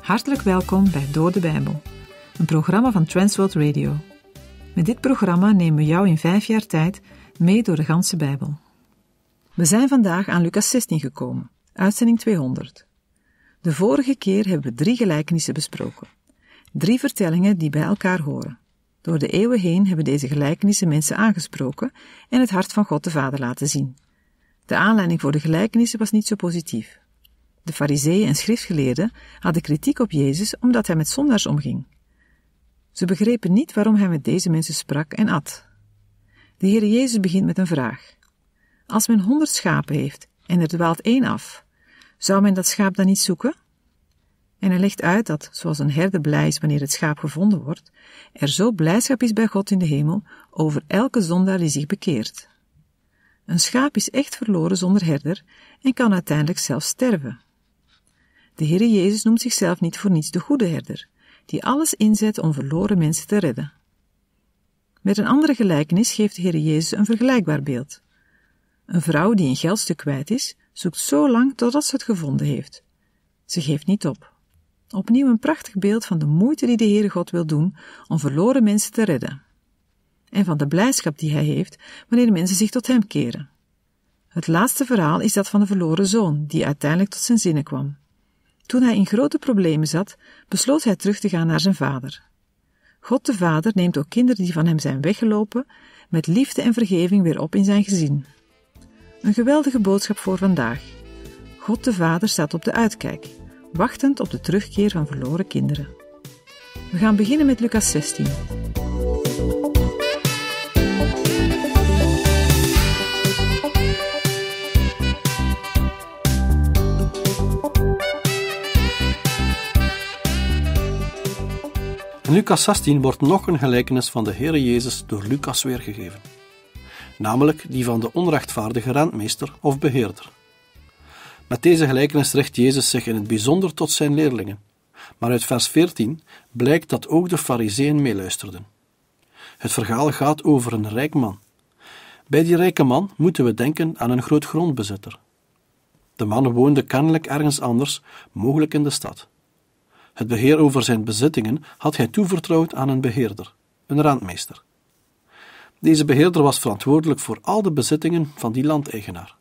Hartelijk welkom bij Door de Bijbel, een programma van Transworld Radio. Met dit programma nemen we jou in vijf jaar tijd mee door de ganse Bijbel. We zijn vandaag aan Lucas 16 gekomen, uitzending 200. De vorige keer hebben we drie gelijkenissen besproken. Drie vertellingen die bij elkaar horen. Door de eeuwen heen hebben deze gelijkenissen mensen aangesproken en het hart van God de Vader laten zien. De aanleiding voor de gelijkenissen was niet zo positief. De fariseeën en schriftgeleerden hadden kritiek op Jezus omdat hij met zondaars omging. Ze begrepen niet waarom hij met deze mensen sprak en at. De Heer Jezus begint met een vraag. Als men honderd schapen heeft en er dwaalt één af, zou men dat schaap dan niet zoeken? En hij legt uit dat, zoals een herde blij is wanneer het schaap gevonden wordt, er zo blijdschap is bij God in de hemel over elke zondaar die zich bekeert. Een schaap is echt verloren zonder herder en kan uiteindelijk zelf sterven. De Heere Jezus noemt zichzelf niet voor niets de goede herder, die alles inzet om verloren mensen te redden. Met een andere gelijkenis geeft de Heere Jezus een vergelijkbaar beeld. Een vrouw die een geldstuk kwijt is, zoekt zo lang totdat ze het gevonden heeft. Ze geeft niet op. Opnieuw een prachtig beeld van de moeite die de Heere God wil doen om verloren mensen te redden. En van de blijdschap die hij heeft wanneer mensen zich tot hem keren. Het laatste verhaal is dat van de verloren zoon, die uiteindelijk tot zijn zinnen kwam. Toen hij in grote problemen zat, besloot hij terug te gaan naar zijn vader. God de Vader neemt ook kinderen die van hem zijn weggelopen, met liefde en vergeving weer op in zijn gezin. Een geweldige boodschap voor vandaag. God de Vader staat op de uitkijk, wachtend op de terugkeer van verloren kinderen. We gaan beginnen met Lucas 16. In Lucas 16 wordt nog een gelijkenis van de Heere Jezus door Lucas weergegeven namelijk die van de onrechtvaardige rentmeester of beheerder. Met deze gelijkenis richt Jezus zich in het bijzonder tot zijn leerlingen, maar uit vers 14 blijkt dat ook de Fariseeën meeluisterden. Het verhaal gaat over een rijk man. Bij die rijke man moeten we denken aan een groot grondbezitter. De man woonde kennelijk ergens anders, mogelijk in de stad. Het beheer over zijn bezittingen had hij toevertrouwd aan een beheerder, een rentmeester. Deze beheerder was verantwoordelijk voor al de bezittingen van die landeigenaar.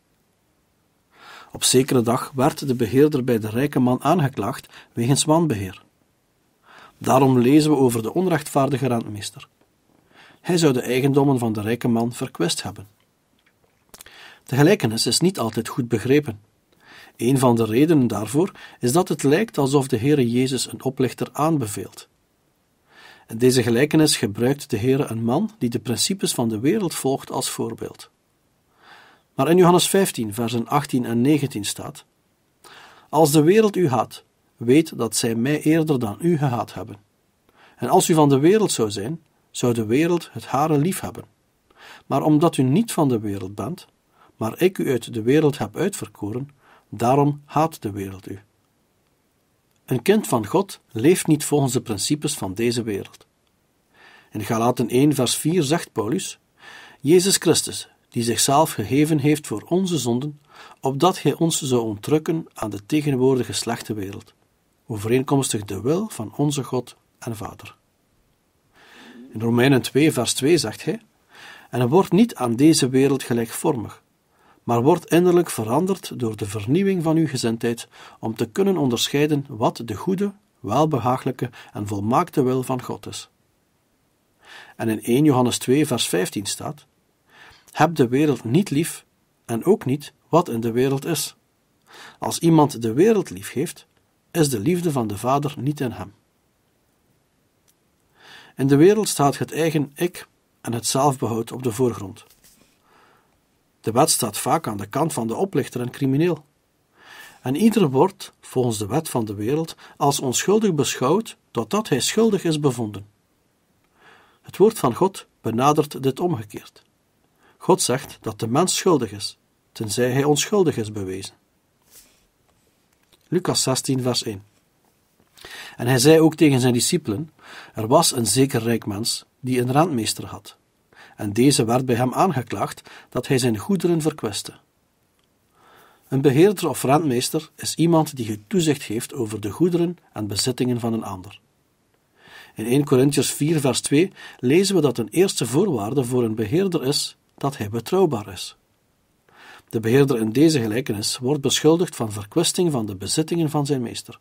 Op zekere dag werd de beheerder bij de rijke man aangeklaagd wegens wanbeheer. Daarom lezen we over de onrechtvaardige rentmeester. Hij zou de eigendommen van de rijke man verkwist hebben. De gelijkenis is niet altijd goed begrepen. Een van de redenen daarvoor is dat het lijkt alsof de Heere Jezus een oplichter aanbeveelt. In deze gelijkenis gebruikt de Heer een man die de principes van de wereld volgt als voorbeeld. Maar in Johannes 15, versen 18 en 19 staat: Als de wereld u haat, weet dat zij mij eerder dan u gehaat hebben. En als u van de wereld zou zijn, zou de wereld het hare lief hebben. Maar omdat u niet van de wereld bent, maar ik u uit de wereld heb uitverkoren, daarom haat de wereld u. Een kind van God leeft niet volgens de principes van deze wereld. In Galaten 1, vers 4 zegt Paulus: Jezus Christus, die zichzelf gegeven heeft voor onze zonden, opdat Hij ons zou ontrukken aan de tegenwoordige slechte wereld, overeenkomstig de wil van onze God en Vader. In Romeinen 2, vers 2 zegt hij: En wordt niet aan deze wereld gelijkvormig, maar wordt innerlijk veranderd door de vernieuwing van uw gezindheid, om te kunnen onderscheiden wat de goede, welbehagelijke en volmaakte wil van God is. En in 1 Johannes 2, vers 15 staat: Heb de wereld niet lief en ook niet wat in de wereld is. Als iemand de wereld lief heeft, is de liefde van de Vader niet in hem. In de wereld staat het eigen ik en het zelfbehoud op de voorgrond. De wet staat vaak aan de kant van de oplichter en crimineel. En ieder wordt, volgens de wet van de wereld, als onschuldig beschouwd totdat hij schuldig is bevonden. Het woord van God benadert dit omgekeerd. God zegt dat de mens schuldig is, tenzij hij onschuldig is bewezen. Lucas 16, vers 1. En hij zei ook tegen zijn discipelen: Er was een zeker rijk mens die een rentmeester had en deze werd bij hem aangeklaagd dat hij zijn goederen verkwiste. Een beheerder of rentmeester is iemand die toezicht heeft over de goederen en bezittingen van een ander. In 1 Corinthians 4, vers 2 lezen we dat een eerste voorwaarde voor een beheerder is dat hij betrouwbaar is. De beheerder in deze gelijkenis wordt beschuldigd van verkwisting van de bezittingen van zijn meester.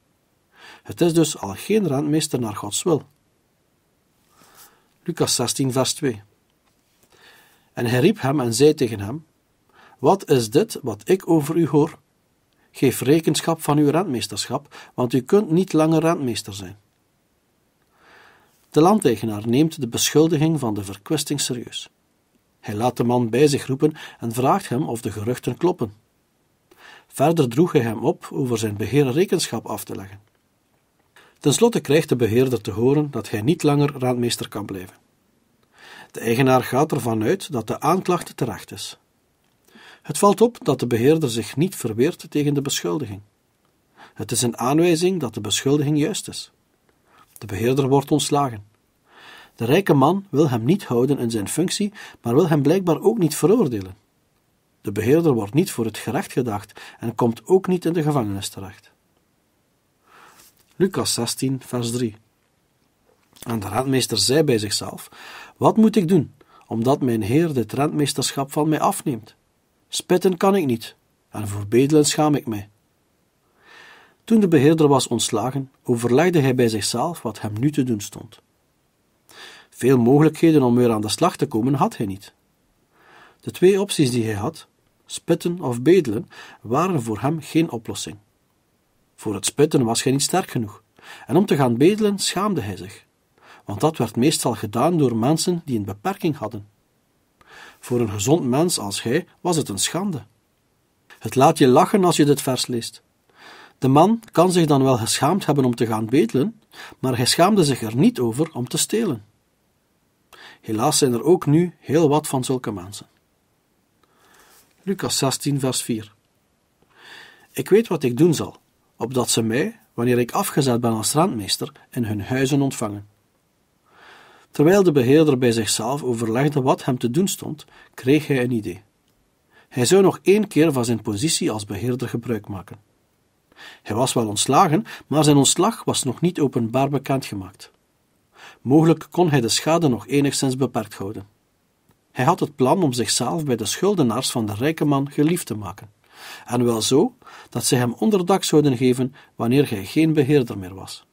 Het is dus al geen rentmeester naar Gods wil. Lucas 16, vers 2. En hij riep hem en zei tegen hem: Wat is dit wat ik over u hoor? Geef rekenschap van uw rentmeesterschap, want u kunt niet langer rentmeester zijn. De landeigenaar neemt de beschuldiging van de verkwisting serieus. Hij laat de man bij zich roepen en vraagt hem of de geruchten kloppen. Verder droeg hij hem op over zijn beheer rekenschap af te leggen. Ten slotte krijgt de beheerder te horen dat hij niet langer raadmeester kan blijven. De eigenaar gaat ervan uit dat de aanklacht terecht is. Het valt op dat de beheerder zich niet verweert tegen de beschuldiging. Het is een aanwijzing dat de beschuldiging juist is. De beheerder wordt ontslagen. De rijke man wil hem niet houden in zijn functie, maar wil hem blijkbaar ook niet veroordelen. De beheerder wordt niet voor het gerecht gedacht en komt ook niet in de gevangenis terecht. Lucas 16, vers 3. En de rentmeester zei bij zichzelf: Wat moet ik doen, omdat mijn heer dit rentmeesterschap van mij afneemt? Spitten kan ik niet, en voor bedelen schaam ik mij. Toen de beheerder was ontslagen, overlegde hij bij zichzelf wat hem nu te doen stond. Veel mogelijkheden om weer aan de slag te komen had hij niet. De twee opties die hij had, spitten of bedelen, waren voor hem geen oplossing. Voor het spitten was hij niet sterk genoeg, en om te gaan bedelen schaamde hij zich want dat werd meestal gedaan door mensen die een beperking hadden. Voor een gezond mens als hij was het een schande. Het laat je lachen als je dit vers leest. De man kan zich dan wel geschaamd hebben om te gaan betelen, maar hij schaamde zich er niet over om te stelen. Helaas zijn er ook nu heel wat van zulke mensen. Lucas 16, vers 4. Ik weet wat ik doen zal, opdat ze mij, wanneer ik afgezet ben als randmeester, in hun huizen ontvangen. Terwijl de beheerder bij zichzelf overlegde wat hem te doen stond, kreeg hij een idee. Hij zou nog één keer van zijn positie als beheerder gebruik maken. Hij was wel ontslagen, maar zijn ontslag was nog niet openbaar bekendgemaakt. Mogelijk kon hij de schade nog enigszins beperkt houden. Hij had het plan om zichzelf bij de schuldenaars van de rijke man geliefd te maken, en wel zo dat zij hem onderdak zouden geven wanneer hij geen beheerder meer was.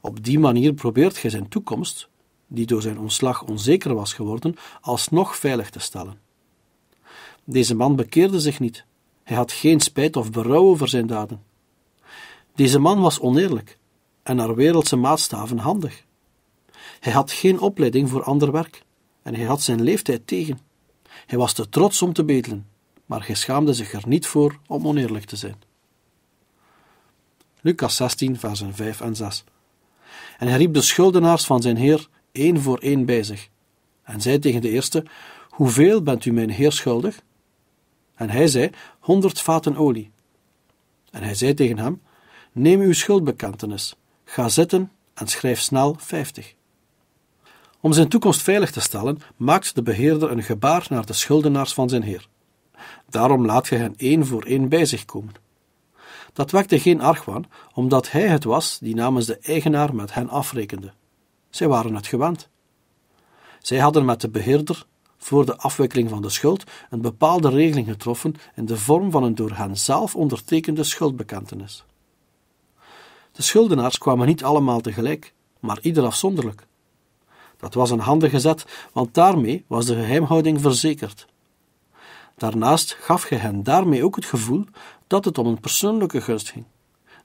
Op die manier probeert hij zijn toekomst die door zijn ontslag onzeker was geworden, alsnog veilig te stellen. Deze man bekeerde zich niet. Hij had geen spijt of berouw over zijn daden. Deze man was oneerlijk en naar wereldse maatstaven handig. Hij had geen opleiding voor ander werk en hij had zijn leeftijd tegen. Hij was te trots om te bedelen, maar hij schaamde zich er niet voor om oneerlijk te zijn. Lucas 16, versen 5 en 6. En hij riep de schuldenaars van zijn heer één voor één bij zich. En zei tegen de eerste: Hoeveel bent u mijn heer schuldig? En hij zei: Honderd vaten olie. En hij zei tegen hem: Neem uw schuldbekentenis, ga zitten en schrijf snel vijftig. Om zijn toekomst veilig te stellen, maakt de beheerder een gebaar naar de schuldenaars van zijn heer. Daarom laat hij hen één voor één bij zich komen. Dat wekte geen argwaan, omdat hij het was die namens de eigenaar met hen afrekende. Zij waren het gewend. Zij hadden met de beheerder voor de afwikkeling van de schuld een bepaalde regeling getroffen in de vorm van een door hen zelf ondertekende schuldbekentenis. De schuldenaars kwamen niet allemaal tegelijk, maar ieder afzonderlijk. Dat was een handige zet, want daarmee was de geheimhouding verzekerd. Daarnaast gaf je hen daarmee ook het gevoel dat het om een persoonlijke gunst ging,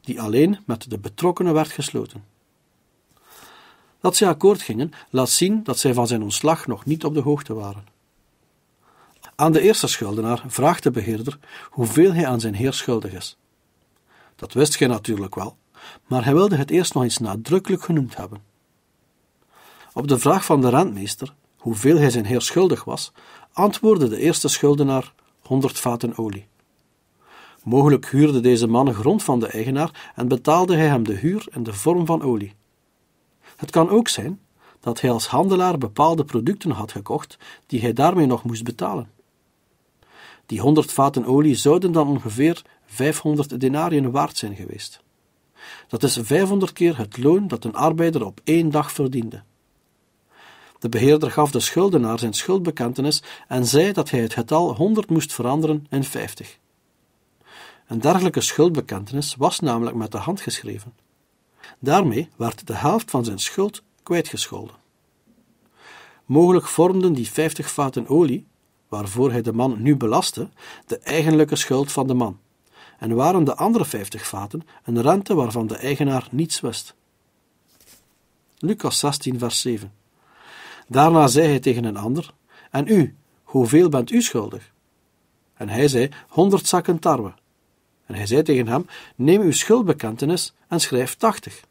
die alleen met de betrokkenen werd gesloten. Dat zij akkoord gingen, laat zien dat zij van zijn ontslag nog niet op de hoogte waren. Aan de eerste schuldenaar vraagt de beheerder hoeveel hij aan zijn heer schuldig is. Dat wist gij natuurlijk wel, maar hij wilde het eerst nog eens nadrukkelijk genoemd hebben. Op de vraag van de rentmeester hoeveel hij zijn heer schuldig was, antwoordde de eerste schuldenaar 100 vaten olie. Mogelijk huurde deze man grond van de eigenaar en betaalde hij hem de huur in de vorm van olie. Het kan ook zijn dat hij als handelaar bepaalde producten had gekocht die hij daarmee nog moest betalen. Die 100 vaten olie zouden dan ongeveer 500 denariën waard zijn geweest. Dat is 500 keer het loon dat een arbeider op één dag verdiende. De beheerder gaf de schuldenaar zijn schuldbekentenis en zei dat hij het getal 100 moest veranderen in 50. Een dergelijke schuldbekentenis was namelijk met de hand geschreven Daarmee werd de helft van zijn schuld kwijtgescholden. Mogelijk vormden die 50 vaten olie, waarvoor hij de man nu belastte, de eigenlijke schuld van de man, en waren de andere 50 vaten een rente waarvan de eigenaar niets wist. Lucas 16, vers 7. Daarna zei hij tegen een ander: En u, hoeveel bent u schuldig? En hij zei: Honderd zakken tarwe. En hij zei tegen hem: Neem uw schuldbekentenis en schrijf tachtig.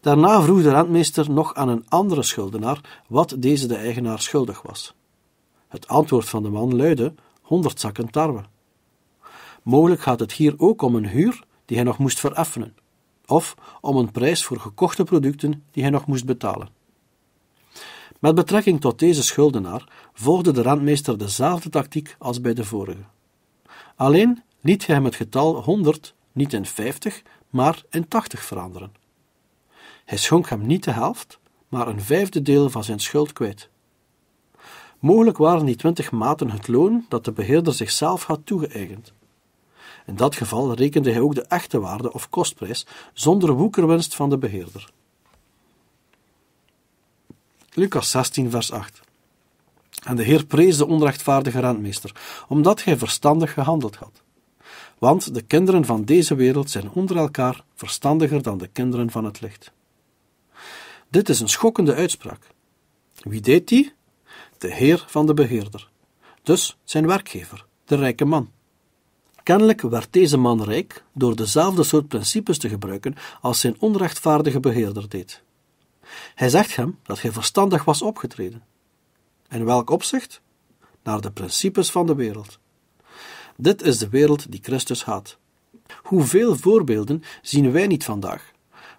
Daarna vroeg de rentmeester nog aan een andere schuldenaar wat deze de eigenaar schuldig was. Het antwoord van de man luidde: 100 zakken tarwe. Mogelijk gaat het hier ook om een huur die hij nog moest vereffenen, of om een prijs voor gekochte producten die hij nog moest betalen. Met betrekking tot deze schuldenaar volgde de rentmeester dezelfde tactiek als bij de vorige. Alleen liet hij hem het getal 100 niet in 50, maar in 80 veranderen. Hij schonk hem niet de helft, maar een vijfde deel van zijn schuld kwijt. Mogelijk waren die twintig maten het loon dat de beheerder zichzelf had toegeëigend. In dat geval rekende hij ook de echte waarde of kostprijs zonder woekerwinst van de beheerder. Lucas 16, vers 8. En de Heer prees de onrechtvaardige rentmeester, omdat hij verstandig gehandeld had. Want de kinderen van deze wereld zijn onder elkaar verstandiger dan de kinderen van het licht. Dit is een schokkende uitspraak. Wie deed die? De heer van de beheerder. Dus zijn werkgever, de rijke man. Kennelijk werd deze man rijk door dezelfde soort principes te gebruiken als zijn onrechtvaardige beheerder deed. Hij zegt hem dat hij verstandig was opgetreden. In welk opzicht? Naar de principes van de wereld. Dit is de wereld die Christus haat. Hoeveel voorbeelden zien wij niet vandaag,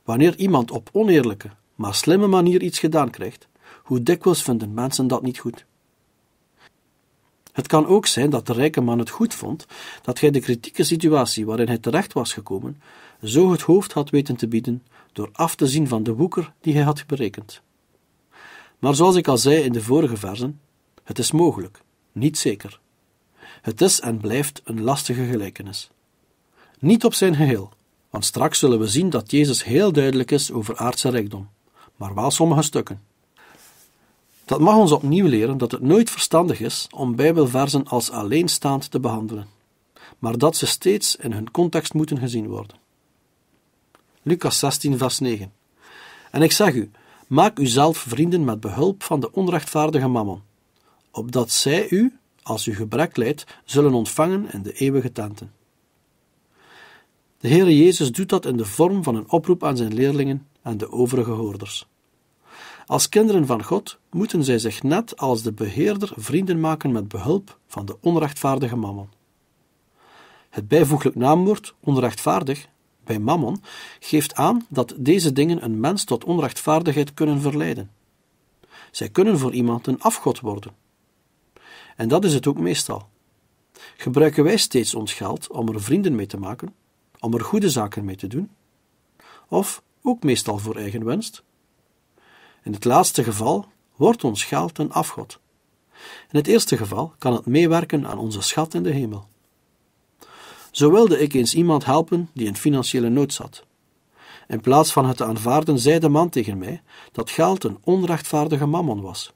wanneer iemand op oneerlijke, maar slimme manier iets gedaan krijgt, hoe dikwijls vinden mensen dat niet goed? Het kan ook zijn dat de rijke man het goed vond dat hij de kritieke situatie waarin hij terecht was gekomen zo het hoofd had weten te bieden door af te zien van de woeker die hij had berekend. Maar zoals ik al zei in de vorige verzen, het is mogelijk, niet zeker. Het is en blijft een lastige gelijkenis. Niet op zijn geheel, want straks zullen we zien dat Jezus heel duidelijk is over aardse rijkdom maar wel sommige stukken. Dat mag ons opnieuw leren dat het nooit verstandig is om Bijbelversen als alleenstaand te behandelen, maar dat ze steeds in hun context moeten gezien worden. Lucas 16, vers 9. En ik zeg u, maak uzelf vrienden met behulp van de onrechtvaardige mammon, opdat zij u, als u gebrek leidt, zullen ontvangen in de eeuwige tenten. De Heer Jezus doet dat in de vorm van een oproep aan zijn leerlingen en de overige hoorders. Als kinderen van God moeten zij zich net als de beheerder vrienden maken met behulp van de onrechtvaardige mammon. Het bijvoeglijk naamwoord onrechtvaardig bij mammon geeft aan dat deze dingen een mens tot onrechtvaardigheid kunnen verleiden. Zij kunnen voor iemand een afgod worden. En dat is het ook meestal. Gebruiken wij steeds ons geld om er vrienden mee te maken, om er goede zaken mee te doen? Of ook meestal voor eigen winst. In het laatste geval wordt ons geld een afgod. In het eerste geval kan het meewerken aan onze schat in de hemel. Zo wilde ik eens iemand helpen die in financiële nood zat. In plaats van het te aanvaarden, zei de man tegen mij dat geld een onrechtvaardige mammon was.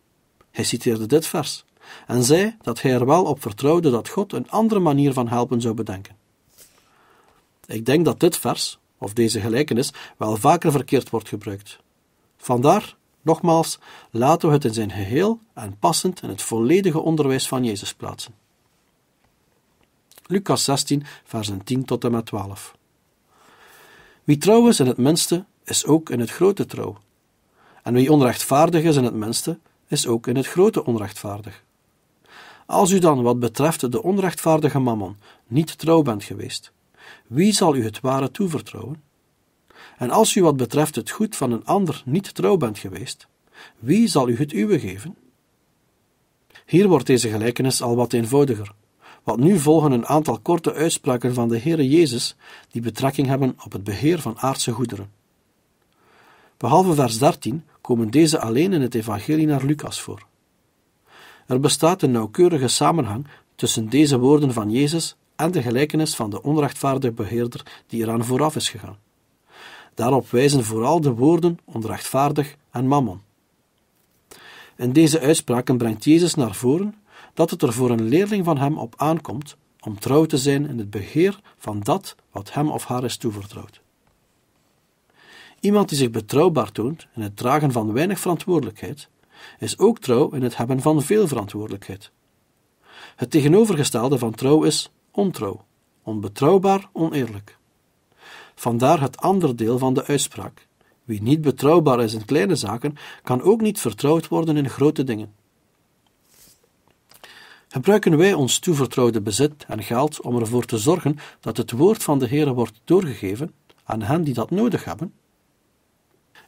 Hij citeerde dit vers en zei dat hij er wel op vertrouwde dat God een andere manier van helpen zou bedenken. Ik denk dat dit vers of deze gelijkenis, wel vaker verkeerd wordt gebruikt. Vandaar, nogmaals, laten we het in zijn geheel en passend in het volledige onderwijs van Jezus plaatsen. Lucas 16, versen 10 tot en met 12. Wie trouw is in het minste, is ook in het grote trouw. En wie onrechtvaardig is in het minste, is ook in het grote onrechtvaardig. Als u dan wat betreft de onrechtvaardige mammon niet trouw bent geweest, wie zal u het ware toevertrouwen? En als u wat betreft het goed van een ander niet trouw bent geweest, wie zal u het uwe geven? Hier wordt deze gelijkenis al wat eenvoudiger. Wat nu volgen een aantal korte uitspraken van de Heere Jezus die betrekking hebben op het beheer van aardse goederen. Behalve vers 13 komen deze alleen in het Evangelie naar Lucas voor. Er bestaat een nauwkeurige samenhang tussen deze woorden van Jezus en de gelijkenis van de onrechtvaardig beheerder die eraan vooraf is gegaan. Daarop wijzen vooral de woorden onrechtvaardig en mammon. In deze uitspraken brengt Jezus naar voren dat het er voor een leerling van hem op aankomt om trouw te zijn in het beheer van dat wat hem of haar is toevertrouwd. Iemand die zich betrouwbaar toont in het dragen van weinig verantwoordelijkheid, is ook trouw in het hebben van veel verantwoordelijkheid. Het tegenovergestelde van trouw is ontrouw, onbetrouwbaar, oneerlijk. Vandaar het andere deel van de uitspraak. Wie niet betrouwbaar is in kleine zaken, kan ook niet vertrouwd worden in grote dingen. Gebruiken wij ons toevertrouwde bezit en geld om ervoor te zorgen dat het woord van de Heer wordt doorgegeven aan hen die dat nodig hebben?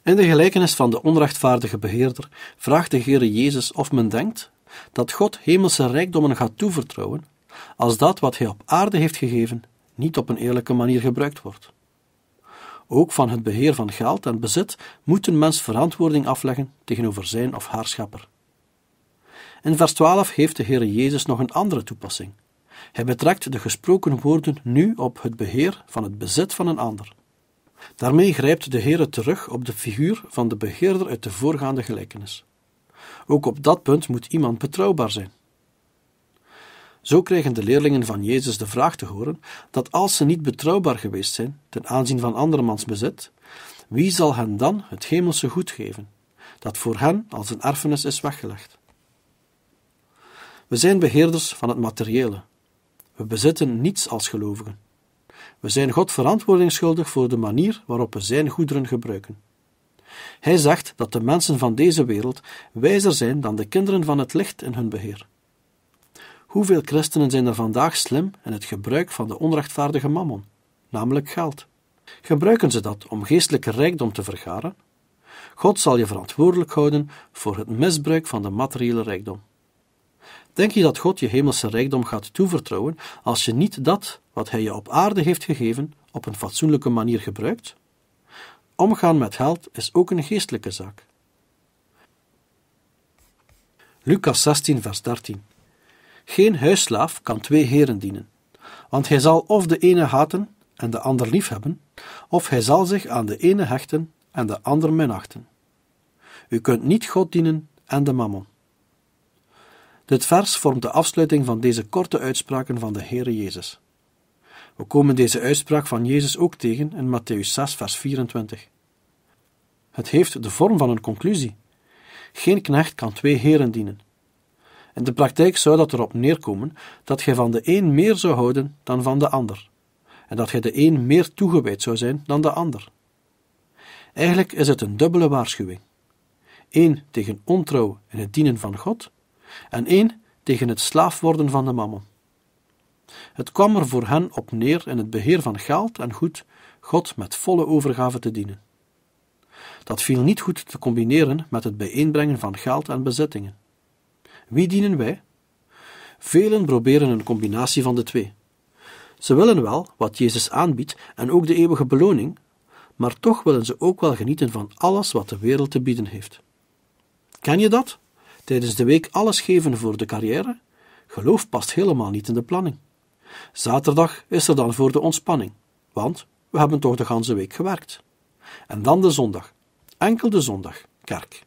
In de gelijkenis van de onrechtvaardige beheerder vraagt de Heer Jezus of men denkt dat God hemelse rijkdommen gaat toevertrouwen als dat wat hij op aarde heeft gegeven niet op een eerlijke manier gebruikt wordt. Ook van het beheer van geld en bezit moet een mens verantwoording afleggen tegenover zijn of haar schepper. In vers 12 heeft de Heer Jezus nog een andere toepassing. Hij betrekt de gesproken woorden nu op het beheer van het bezit van een ander. Daarmee grijpt de Heer terug op de figuur van de beheerder uit de voorgaande gelijkenis. Ook op dat punt moet iemand betrouwbaar zijn. Zo kregen de leerlingen van Jezus de vraag te horen dat als ze niet betrouwbaar geweest zijn ten aanzien van andermans bezit, wie zal hen dan het hemelse goed geven, dat voor hen als een erfenis is weggelegd? We zijn beheerders van het materiële. We bezitten niets als gelovigen. We zijn God verantwoording schuldig voor de manier waarop we zijn goederen gebruiken. Hij zegt dat de mensen van deze wereld wijzer zijn dan de kinderen van het licht in hun beheer. Hoeveel christenen zijn er vandaag slim in het gebruik van de onrechtvaardige mammon, namelijk geld? Gebruiken ze dat om geestelijke rijkdom te vergaren? God zal je verantwoordelijk houden voor het misbruik van de materiële rijkdom. Denk je dat God je hemelse rijkdom gaat toevertrouwen als je niet dat wat Hij je op aarde heeft gegeven op een fatsoenlijke manier gebruikt? Omgaan met geld is ook een geestelijke zaak. Lucas 16, vers 13. Geen huisslaaf kan twee heren dienen, want hij zal of de ene haten en de ander lief hebben, of hij zal zich aan de ene hechten en de ander minachten. U kunt niet God dienen en de mammon. Dit vers vormt de afsluiting van deze korte uitspraken van de Heere Jezus. We komen deze uitspraak van Jezus ook tegen in Matthäus 6, vers 24. Het heeft de vorm van een conclusie. Geen knecht kan twee heren dienen. In de praktijk zou dat erop neerkomen dat gij van de een meer zou houden dan van de ander, en dat gij de een meer toegewijd zou zijn dan de ander. Eigenlijk is het een dubbele waarschuwing: één tegen ontrouw in het dienen van God, en één tegen het slaaf worden van de mammon. Het kwam er voor hen op neer in het beheer van geld en goed God met volle overgave te dienen. Dat viel niet goed te combineren met het bijeenbrengen van geld en bezittingen. Wie dienen wij? Velen proberen een combinatie van de twee. Ze willen wel wat Jezus aanbiedt en ook de eeuwige beloning, maar toch willen ze ook wel genieten van alles wat de wereld te bieden heeft. Ken je dat? Tijdens de week alles geven voor de carrière? Geloof past helemaal niet in de planning. Zaterdag is er dan voor de ontspanning, want we hebben toch de ganse week gewerkt. En dan de zondag, enkel de zondag, kerk.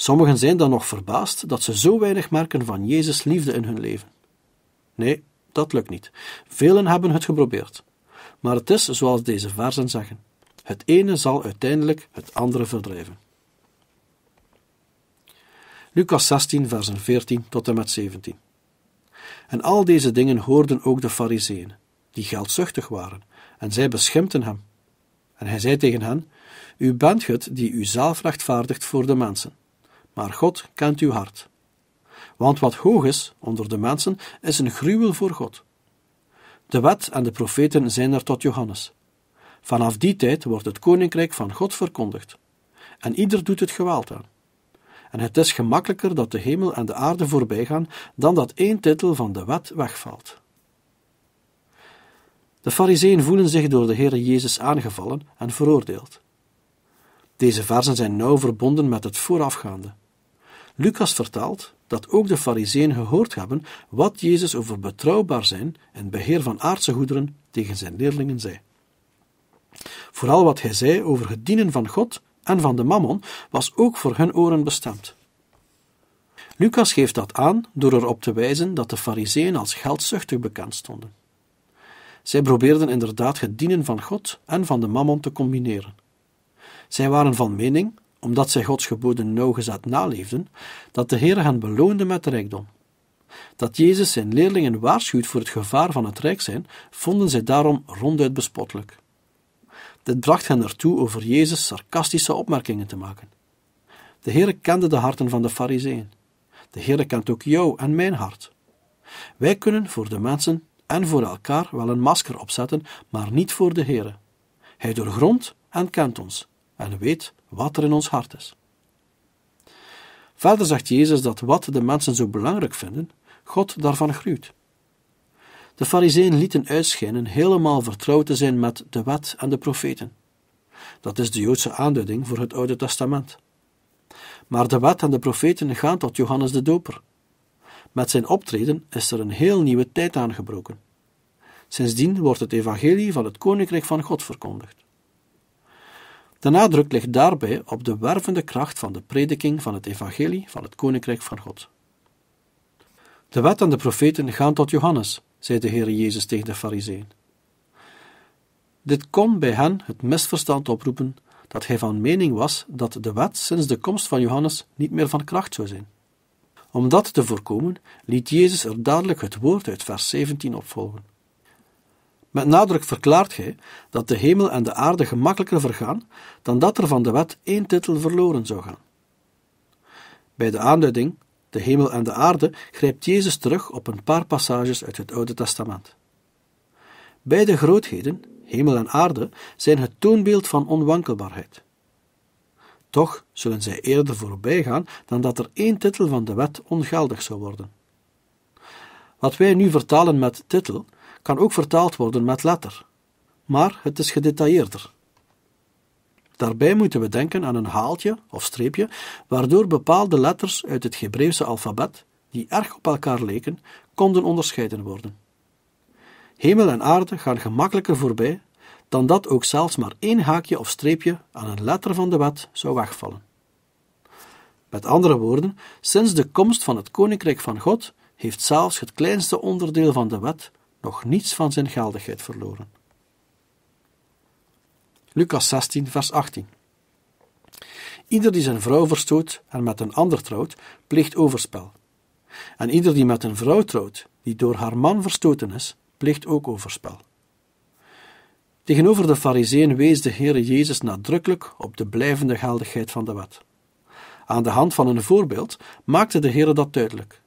Sommigen zijn dan nog verbaasd dat ze zo weinig merken van Jezus' liefde in hun leven. Nee, dat lukt niet. Velen hebben het geprobeerd. Maar het is zoals deze verzen zeggen: het ene zal uiteindelijk het andere verdrijven. Lucas 16, versen 14 tot en met 17. En al deze dingen hoorden ook de Fariseeën, die geldzuchtig waren, en zij beschimpten hem. En hij zei tegen hen: U bent het die uzelf rechtvaardigt voor de mensen maar God kent uw hart. Want wat hoog is onder de mensen, is een gruwel voor God. De wet en de profeten zijn er tot Johannes. Vanaf die tijd wordt het koninkrijk van God verkondigd. En ieder doet het geweld aan. En het is gemakkelijker dat de hemel en de aarde voorbijgaan dan dat één titel van de wet wegvalt. De fariseeën voelen zich door de Heere Jezus aangevallen en veroordeeld. Deze versen zijn nauw verbonden met het voorafgaande. Lucas vertaalt dat ook de Fariseeën gehoord hebben wat Jezus over betrouwbaar zijn en beheer van aardse goederen tegen zijn leerlingen zei. Vooral wat hij zei over het dienen van God en van de mammon was ook voor hun oren bestemd. Lucas geeft dat aan door erop te wijzen dat de Fariseeën als geldzuchtig bekend stonden. Zij probeerden inderdaad het dienen van God en van de mammon te combineren. Zij waren van mening omdat zij Gods geboden nauwgezet naleefden, dat de Heer hen beloonde met rijkdom. Dat Jezus zijn leerlingen waarschuwt voor het gevaar van het rijk zijn, vonden zij daarom ronduit bespottelijk. Dit bracht hen ertoe over Jezus sarcastische opmerkingen te maken. De Heer kende de harten van de Fariseeën. De Heer kent ook jou en mijn hart. Wij kunnen voor de mensen en voor elkaar wel een masker opzetten, maar niet voor de Heere. Hij doorgrondt en kent ons en weet wat er in ons hart is. Verder zegt Jezus dat wat de mensen zo belangrijk vinden, God daarvan gruwt. De Fariseeën lieten uitschijnen helemaal vertrouwd te zijn met de wet en de profeten. Dat is de Joodse aanduiding voor het Oude Testament. Maar de wet en de profeten gaan tot Johannes de Doper. Met zijn optreden is er een heel nieuwe tijd aangebroken. Sindsdien wordt het evangelie van het Koninkrijk van God verkondigd. De nadruk ligt daarbij op de wervende kracht van de prediking van het evangelie van het koninkrijk van God. De wet en de profeten gaan tot Johannes, zei de Heer Jezus tegen de Fariseeën. Dit kon bij hen het misverstand oproepen dat hij van mening was dat de wet sinds de komst van Johannes niet meer van kracht zou zijn. Om dat te voorkomen liet Jezus er dadelijk het woord uit vers 17 opvolgen. Met nadruk verklaart gij dat de hemel en de aarde gemakkelijker vergaan dan dat er van de wet één titel verloren zou gaan. Bij de aanduiding de hemel en de aarde grijpt Jezus terug op een paar passages uit het Oude Testament. Beide grootheden, hemel en aarde, zijn het toonbeeld van onwankelbaarheid. Toch zullen zij eerder voorbij gaan dan dat er één titel van de wet ongeldig zou worden. Wat wij nu vertalen met titel kan ook vertaald worden met letter, maar het is gedetailleerder. Daarbij moeten we denken aan een haaltje of streepje, waardoor bepaalde letters uit het Hebreeuwse alfabet, die erg op elkaar leken, konden onderscheiden worden. Hemel en aarde gaan gemakkelijker voorbij dan dat ook zelfs maar één haakje of streepje aan een letter van de wet zou wegvallen. Met andere woorden, sinds de komst van het Koninkrijk van God heeft zelfs het kleinste onderdeel van de wet nog niets van zijn geldigheid verloren. Lucas 16, vers 18. Ieder die zijn vrouw verstoot en met een ander trouwt, pleegt overspel. En ieder die met een vrouw trouwt, die door haar man verstoten is, pleegt ook overspel. Tegenover de Fariseeën wees de Heere Jezus nadrukkelijk op de blijvende geldigheid van de wet. Aan de hand van een voorbeeld maakte de Heere dat duidelijk.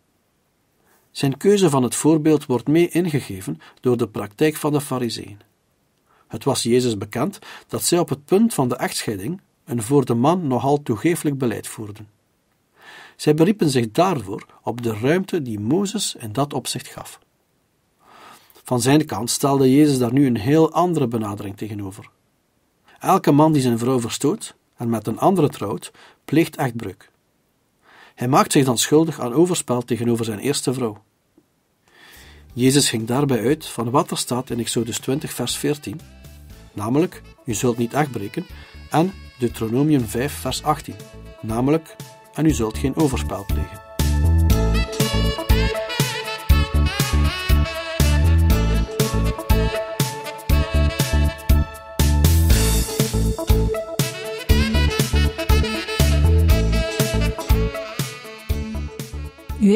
Zijn keuze van het voorbeeld wordt mee ingegeven door de praktijk van de Fariseeën. Het was Jezus bekend dat zij op het punt van de echtscheiding een voor de man nogal toegeeflijk beleid voerden. Zij beriepen zich daarvoor op de ruimte die Mozes in dat opzicht gaf. Van zijn kant stelde Jezus daar nu een heel andere benadering tegenover. Elke man die zijn vrouw verstoot en met een andere trouwt, pleegt echtbreuk. Hij maakt zich dan schuldig aan overspel tegenover zijn eerste vrouw. Jezus ging daarbij uit van wat er staat in Exodus 20, vers 14, namelijk: U zult niet achtbreken, en Deuteronomium 5, vers 18, namelijk: En u zult geen overspel plegen.